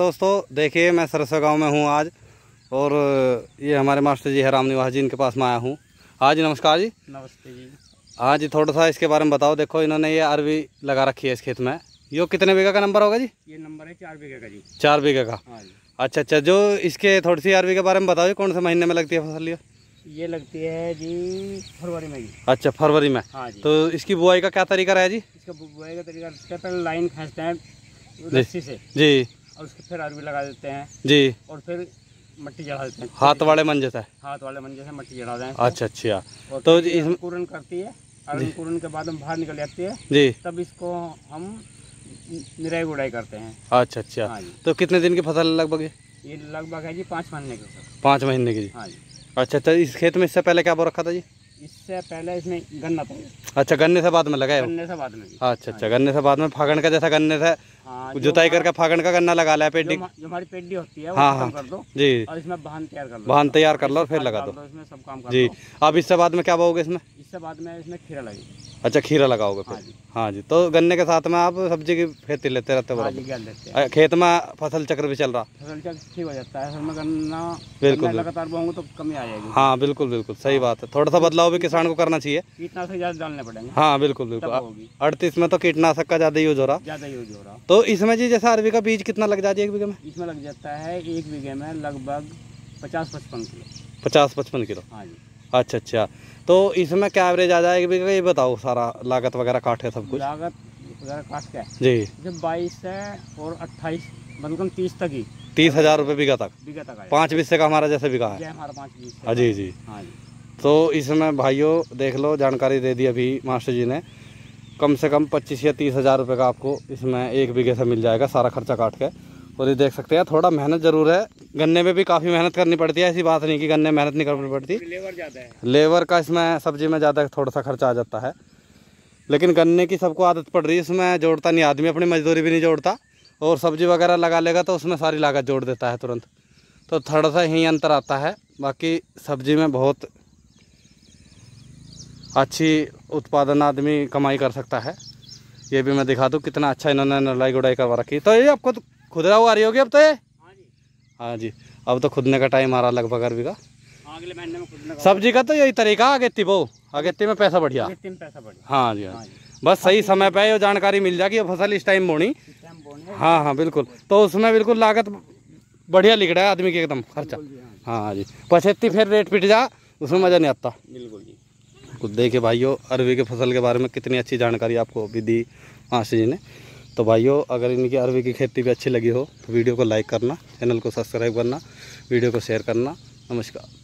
दोस्तों देखिए मैं सरसा गांव में हूं आज और ये हमारे मास्टर जी है राम निवास जी इनके पास में आया हूं हाँ जी नमस्कार जी नमस्ते जी हाँ जी थोड़ा सा इसके बारे में बताओ देखो इन्होंने ये अरबी लगा रखी है इस खेत में यो कितने बीघा का नंबर होगा जी ये नंबर है चार बीघा का जी चार बीघा का हाँ अच्छा अच्छा जो इसके थोड़ी सी अरबी के बारे में बताओ कौन से महीने में लगती है फसल ये ये लगती है जी फरवरी में जी अच्छा फरवरी में हाँ तो इसकी बुआई का क्या तरीका रहा है जी इसका बुआई का तरीका पहले लाइन खींचते हैं जी और उसके फिर आरवी लगा देते हैं जी और फिर मट्टी चढ़ा देते हैं हाथ वाले मंजे से हाथ वाले मंजे से मट्टी चढ़ा देते हैं अच्छा अच्छा तो इसमें पूरन करती है अंकुरन के बाद हम बाहर निकल जाती है जी तब इसको हम निराई गुड़ाई करते हैं अच्छा अच्छा हाँ तो कितने दिन की फसल लगभग है ये लगभग है जी पाँच महीने की पाँच महीने की हाँ जी अच्छा अच्छा इस खेत में इससे पहले क्या बो रखा था जी इससे पहले इसमें गन्ना था अच्छा गन्ने से बाद में लगाया गन्ने से बाद में अच्छा अच्छा हाँ गन्ने से बाद में फागण का जैसा गन्ने से हाँ, जुताई करके फागण का गन्ना लगा लिया पेडी जो हमारी पेडी होती है हाँ हाँ कर दो जी और इसमें बहन तैयार कर लो बहन तैयार कर लो फिर लगा दो इसमें सब काम जी अब इससे बाद में क्या बोगे इसमें इससे बाद में इसमें खीरा लगेगी अच्छा खीरा लगाओगे फिर हाँ जी, हाँ जी। तो गन्ने के साथ में आप सब्जी की खेती लेते रहते हो हाँ खेत में फसल चक्र भी चल रहा फसल चक्र ठीक हो जाता है में गन्ना बिल्कुल लगातार तो कमी आ जाएगी हाँ बिल्कुल बिल्कुल सही हाँ। बात है थोड़ा सा बदलाव भी किसान को करना चाहिए कीटनाशक ज्यादा डालने पड़ेंगे हाँ बिल्कुल बिल्कुल अड़तीस में तो कीटनाशक का ज्यादा यूज हो रहा ज्यादा यूज हो रहा तो इसमें जी जैसे अरबी का बीज कितना लग जाती है एक बीघे में इसमें लग जाता है एक बीघे में लगभग पचास पचपन किलो पचास पचपन किलो हाँ जी अच्छा अच्छा तो इसमें क्या एवरेज आ जाएगी ये बताओ सारा लागत वगैरह काट है सब कुछ लागत वगैरह काट के जी जब बाईस है और अट्ठाईस बनकम तीस तक ही तीस हजार रूपए बीघा तक बीघा तक पाँच बीस का हमारा जैसे बीघा है हमारा हाँ जी हाँ जी तो इसमें भाइयों देख लो जानकारी दे दी अभी मास्टर जी ने कम से कम पच्चीस या तीस हज़ार रुपये का आपको इसमें एक बीघे से मिल जाएगा सारा खर्चा काट के और ये देख सकते हैं थोड़ा मेहनत ज़रूर है गन्ने में भी काफ़ी मेहनत करनी पड़ती है ऐसी बात नहीं कि गन्ने मेहनत नहीं करनी पड़ती लेबर ज़्यादा है लेबर का इसमें सब्जी में ज़्यादा थोड़ा सा खर्चा आ जाता है लेकिन गन्ने की सबको आदत पड़ रही है इसमें जोड़ता नहीं आदमी अपनी मजदूरी भी नहीं जोड़ता और सब्जी वगैरह लगा लेगा तो उसमें सारी लागत जोड़ देता है तुरंत तो थोड़ा सा ही अंतर आता है बाकी सब्जी में बहुत अच्छी उत्पादन आदमी कमाई कर सकता है ये भी मैं दिखा दूँ कितना अच्छा इन्होंने नलाई गुड़ाई करवा रखी तो ये आपको तो खुदरा हुआ रही होगी अब तो ये हाँ, हाँ जी अब तो खुदने का टाइम आ रहा लगभग अरबी का सब्जी हाँ, का तो यही तरीका अगेती बो अगेती में पैसा बढ़िया हाँ जी हाँ, हाँ बस सही समय पे ये जानकारी मिल जाएगी फसल इस टाइम बोनी हाँ हाँ बिल्कुल तो उसमें बिल्कुल लागत बढ़िया लिख रहा है आदमी के एकदम खर्चा हाँ जी पछेती फिर रेट पिट जा उसमें मज़ा नहीं आता बिल्कुल जी कुछ देखिए भाइयों अरबी के फसल के बारे में कितनी अच्छी जानकारी आपको अभी दी आशी जी ने तो भाइयों अगर इनकी अरबी की खेती भी अच्छी लगी हो तो वीडियो को लाइक करना चैनल को सब्सक्राइब करना वीडियो को शेयर करना नमस्कार